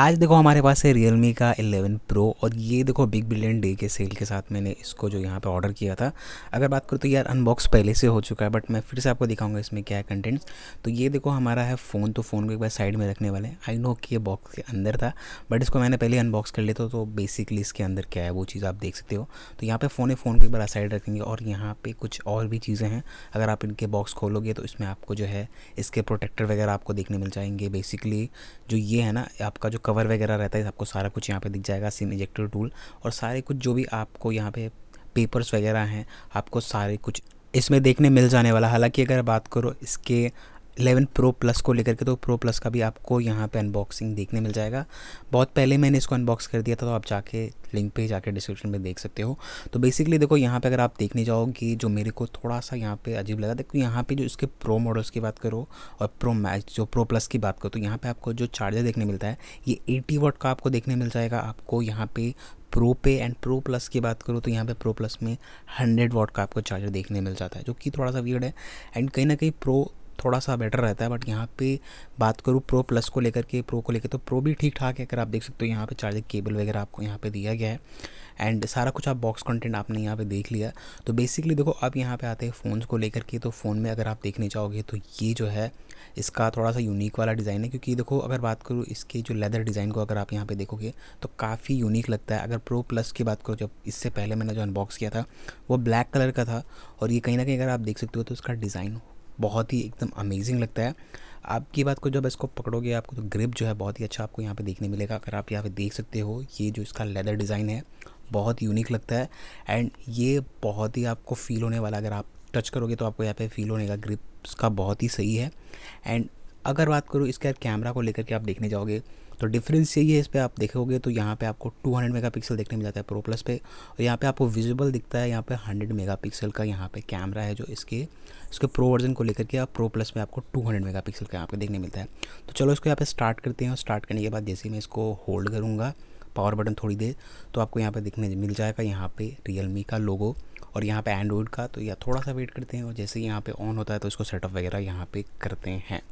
आज देखो हमारे पास है रियल का 11 प्रो और ये देखो बिग बिलियन डे के सेल के साथ मैंने इसको जो यहाँ पे ऑर्डर किया था अगर बात करूँ तो यार अनबॉक्स पहले से हो चुका है बट मैं फिर से आपको दिखाऊंगा इसमें क्या है कंटेंट्स तो ये देखो हमारा है फ़ोन तो फ़ोन को एक बार साइड में रखने वाले हैं आई नो कि ये बॉक्स के अंदर था बट इसको मैंने पहले अनबॉक्स कर लेता तो बेसिकली इसके अंदर क्या है वो चीज़ आप देख सकते हो तो यहाँ पर फ़ोन है फ़ोन को एक बार साइड रखेंगे और यहाँ पर कुछ और भी चीज़ें हैं अगर आप इनके बॉक्स खोलोगे तो इसमें आपको जो है इसके प्रोटेक्टर वगैरह आपको देखने मिल जाएंगे बेसिकली जो ये है ना आपका जो कवर वगैरह रहता है आपको सारा कुछ यहाँ पे दिख जाएगा सिम इजेक्टर टूल और सारे कुछ जो भी आपको यहाँ पे पेपर्स वगैरह हैं आपको सारे कुछ इसमें देखने मिल जाने वाला हालांकि अगर बात करो इसके इलेवन प्रो प्लस को लेकर के तो प्रो प्लस का भी आपको यहाँ पे अनबॉक्सिंग देखने मिल जाएगा बहुत पहले मैंने इसको अनबॉक्स कर दिया था तो आप जाके लिंक पे जाके डिस्क्रिप्शन में देख सकते हो तो बेसिकली देखो यहाँ पे अगर आप देखने जाओ कि जो मेरे को थोड़ा सा यहाँ पे अजीब लगा देखो यहाँ पे जो इसके प्रो मॉडल्स की बात करो और प्रो मैच जो प्रो प्लस की बात करो तो यहाँ पर आपको जो चार्जर देखने मिलता है ये एटी वोट का आपको देखने मिल जाएगा आपको यहाँ पर प्रो पे एंड प्रो प्लस की बात करूँ तो यहाँ पे प्रो प्लस में 100 वॉट का आपको चार्जर देखने मिल जाता है जो कि थोड़ा सा वियर्ड है एंड कहीं ना कहीं प्रो थोड़ा सा बेटर रहता है बट यहाँ पे बात करूँ प्रो प्लस को लेकर के प्रो को लेकर तो प्रो भी ठीक ठाक है अगर आप देख सकते हो यहाँ पे चार्जिंग केबल वगैरह आपको यहाँ पे दिया गया है एंड सारा कुछ आप बॉक्स कंटेंट आपने यहाँ पे देख लिया तो बेसिकली देखो आप यहाँ पे आते हैं फ़ोन्स को लेकर के तो फ़ोन में अगर आप देखने चाहोगे तो ये जो है इसका थोड़ा सा यूनिक वाला डिज़ाइन है क्योंकि देखो अगर बात करूँ इसके जो लेदर डिज़ाइन को अगर आप यहाँ पे देखोगे तो काफ़ी यूनिक लगता है अगर प्रो प्लस की बात करो जब इससे पहले मैंने जो अनबॉक्स किया था वो ब्लैक कलर का था और ये कहीं ना कहीं अगर आप देख सकते हो तो इसका डिज़ाइन बहुत ही एकदम अमेजिंग लगता है आपकी बात को जब इसको पकड़ोगे आपको तो ग्रिप जो है बहुत ही अच्छा आपको यहाँ पे देखने मिलेगा अगर आप यहाँ पे देख सकते हो ये जो इसका लेदर डिज़ाइन है बहुत यूनिक लगता है एंड ये बहुत ही आपको फील होने वाला अगर आप टच करोगे तो आपको यहाँ पे फील होने का ग्रिप्स का बहुत ही सही है एंड अगर बात करूँ इसके कैमरा को लेकर के आप देखने जाओगे तो डिफरेंस यही है इस पर आप देखोगे तो यहाँ पे आपको 200 मेगापिक्सल देखने मिल जाता है प्रो प्लस पे और यहाँ पे आपको विजिबल दिखता है यहाँ पे 100 मेगापिक्सल का यहाँ पे कैमरा है जो इसके इसके प्रो वर्जन को लेकर के आप प्रो प्लस में आपको 200 मेगापिक्सल का यहाँ पे देखने मिलता है तो चलो इसको यहाँ पर स्टार्ट करते हैं और स्टार्ट करने के बाद जैसे मैं इसको होल्ड करूँगा पावर बटन थोड़ी देर तो आपको यहाँ पर देखने मिल जाएगा यहाँ पर रियलमी का लोगो और यहाँ पर एंड्रॉइड का तो यह थोड़ा सा वेट करते हैं और जैसे यहाँ पर ऑन होता है तो इसको सेटअप वगैरह यहाँ पर करते हैं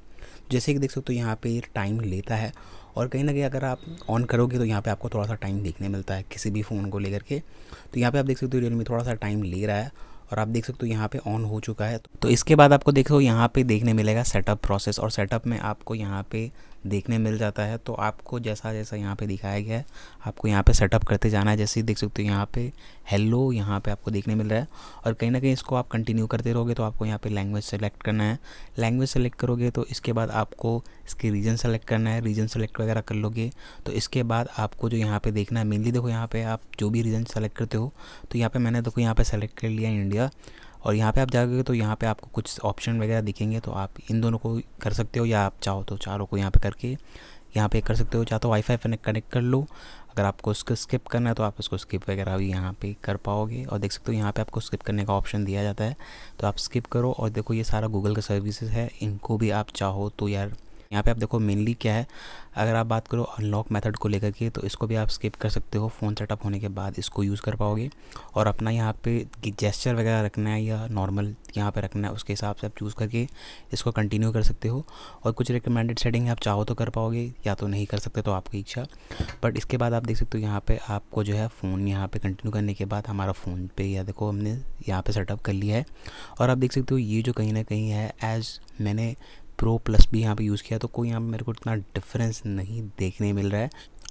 जैसे कि देख सकते हो यहाँ पे टाइम लेता है और कहीं ना कहीं अगर आप ऑन करोगे तो यहाँ पे आपको थोड़ा सा टाइम देखने मिलता है किसी भी फ़ोन को लेकर के तो यहाँ पे आप देख सकते हो रियलमी थोड़ा सा टाइम ले रहा है और आप देख सकते हो यहाँ पे ऑन हो चुका है तो इसके बाद आपको देखो यहाँ पे देखने मिलेगा सेटअप प्रोसेस और सेटअप में आपको यहाँ पे देखने मिल जाता है तो आपको जैसा जैसा यहाँ पे दिखाया गया है आपको यहाँ पे सेटअप करते जाना है जैसे देख सकते हो यहाँ पे हेलो यहाँ पे आपको देखने मिल रहा है और कहीं ना कहीं इसको आप कंटिन्यू करते रहोगे तो आपको यहाँ पे लैंग्वेज सेलेक्ट करना है लैंग्वेज सेलेक्ट करोगे तो इसके बाद आपको इसके रीजन सेलेक्ट करना है रीजन सेलेक्ट वगैरह कर लोगे तो इसके बाद आपको जो यहाँ पर देखना है मेनली देखो यहाँ पर आप जो भी रीजन सेलेक्ट करते हो तो यहाँ पर मैंने देखो यहाँ पर सेलेक्ट कर लिया इंडिया दिया और यहाँ पे आप जाओगे तो यहाँ पे आपको कुछ ऑप्शन वगैरह दिखेंगे तो आप इन दोनों को कर सकते हो या आप चाहो तो चारों को यहाँ पे करके यहाँ पे कर सकते हो चाहे तो वाईफाई कनेक्ट कनेक्ट कर लो अगर आपको उसको स्किप करना है तो आप उसको स्किप वगैरह भी यहाँ पे कर पाओगे और देख सकते हो यहाँ पे आपको स्किप करने का ऑप्शन दिया जाता है तो आप स्किप करो और देखो ये सारा गूगल का सर्विसेज है इनको भी आप चाहो तो यार यहाँ पे आप देखो मेनली क्या है अगर आप बात करो अनलॉक मेथड को लेकर के तो इसको भी आप स्किप कर सकते हो फ़ोन सेटअप होने के बाद इसको यूज़ कर पाओगे और अपना यहाँ पे जेस्चर वगैरह रखना है या नॉर्मल यहाँ पे रखना है उसके हिसाब से आप चूज़ करके इसको कंटिन्यू कर सकते हो और कुछ रिकमेंडेड सेटिंग आप चाहो तो कर पाओगे या तो नहीं कर सकते तो आपकी इच्छा बट इसके बाद आप देख सकते हो यहाँ पर आपको जो है फ़ोन यहाँ पर कंटिन्यू करने के बाद हमारा फ़ोन पे या देखो हमने यहाँ पर सेटअप कर लिया है और आप देख सकते हो ये जो कहीं ना कहीं है एज़ मैंने प्रो प्लस भी यहाँ पे यूज़ किया तो कोई यहाँ पे मेरे को इतना डिफरेंस नहीं देखने मिल रहा है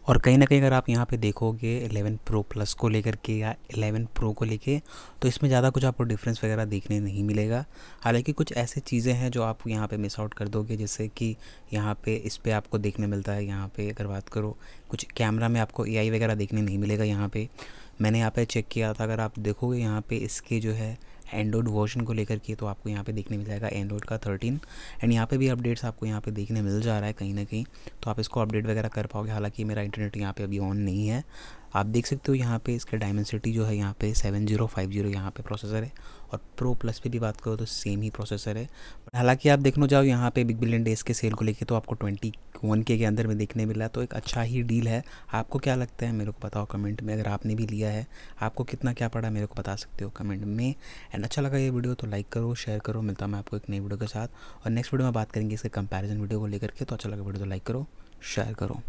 और कहीं ना कहीं अगर आप यहाँ पे देखोगे 11 प्रो प्लस को लेकर के या 11 प्रो को लेके तो इसमें ज़्यादा कुछ आपको डिफरेंस वगैरह देखने नहीं मिलेगा हालांकि कुछ ऐसे चीज़ें हैं जो आप यहाँ पे मिस आउट कर दोगे जैसे कि यहाँ पे इस पर आपको देखने मिलता है यहाँ पे अगर बात करो कुछ कैमरा में आपको ए वगैरह देखने नहीं मिलेगा यहाँ पर मैंने यहाँ पर चेक किया था अगर आप देखोगे यहाँ पर इसके जो है एंड्रॉयड वर्जन को लेकर के तो आपको यहाँ पे देखने मिल जाएगा एंड्रॉयड का थर्टीन एंड यहाँ पे भी अपडेट्स आपको यहाँ पे देखने मिल जा रहा है कहीं ना कहीं तो आप इसको अपडेट वगैरह कर पाओगे हालांकि मेरा इंटरनेट यहाँ पे अभी ऑन नहीं है आप देख सकते हो यहाँ पे इसका डायमेंसिटी जो है यहाँ पे सेवन जीरो फाइव जीरो यहाँ पर प्रोसेसर है और प्रो प्लस पे भी बात करो तो सेम ही प्रोसेसर है हालांकि आप देखना जाओ यहाँ पे बिग बिलियन डेज के सेल को लेके तो आपको ट्वेंटी वन के के अंदर में देखने मिला तो एक अच्छा ही डील है आपको क्या लगता है मेरे को बताओ कमेंट में अगर आपने भी लिया है आपको कितना क्या पड़ा मेरे को बता सकते हो कमेंट में एंड अच्छा लगा ये वीडियो तो लाइक करो शेयर करो मिलता मैं आपको एक नई वीडियो के साथ और नेक्स्ट वीडियो में बात करेंगे इसके कंपेरिजन वीडियो को लेकर के तो अच्छा लगा वीडियो तो लाइक करो शेयर करो